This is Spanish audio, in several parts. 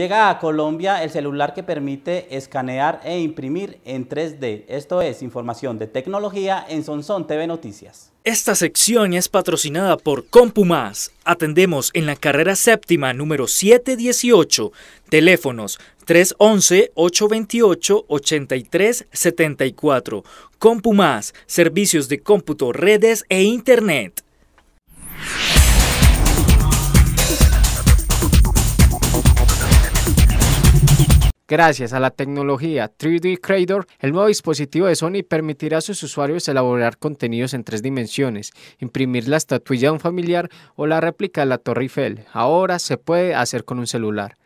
Llega a Colombia el celular que permite escanear e imprimir en 3D. Esto es información de tecnología en Sonson TV Noticias. Esta sección es patrocinada por CompuMás. Atendemos en la carrera séptima número 718. Teléfonos 311-828-8374. CompuMás, servicios de cómputo, redes e internet. Gracias a la tecnología 3D Creator, el nuevo dispositivo de Sony permitirá a sus usuarios elaborar contenidos en tres dimensiones, imprimir la estatuilla de un familiar o la réplica de la Torre Eiffel. Ahora se puede hacer con un celular.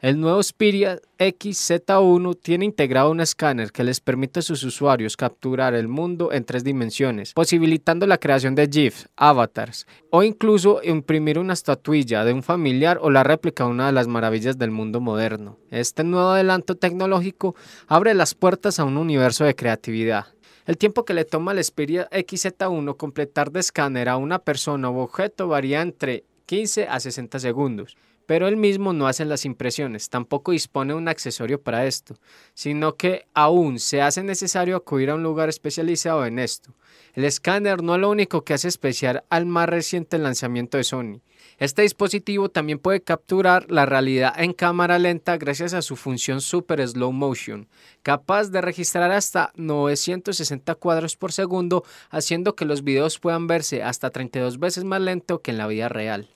El nuevo Spirit XZ1 tiene integrado un escáner que les permite a sus usuarios capturar el mundo en tres dimensiones, posibilitando la creación de GIFs, avatars o incluso imprimir una estatuilla de un familiar o la réplica de una de las maravillas del mundo moderno. Este nuevo adelanto tecnológico abre las puertas a un universo de creatividad, el tiempo que le toma al Spirit XZ1 completar de escáner a una persona u objeto varía entre 15 a 60 segundos, pero él mismo no hace las impresiones, tampoco dispone de un accesorio para esto, sino que aún se hace necesario acudir a un lugar especializado en esto. El escáner no es lo único que hace especial al más reciente lanzamiento de Sony. Este dispositivo también puede capturar la realidad en cámara lenta gracias a su función Super Slow Motion, capaz de registrar hasta 960 cuadros por segundo, haciendo que los videos puedan verse hasta 32 veces más lento que en la vida real.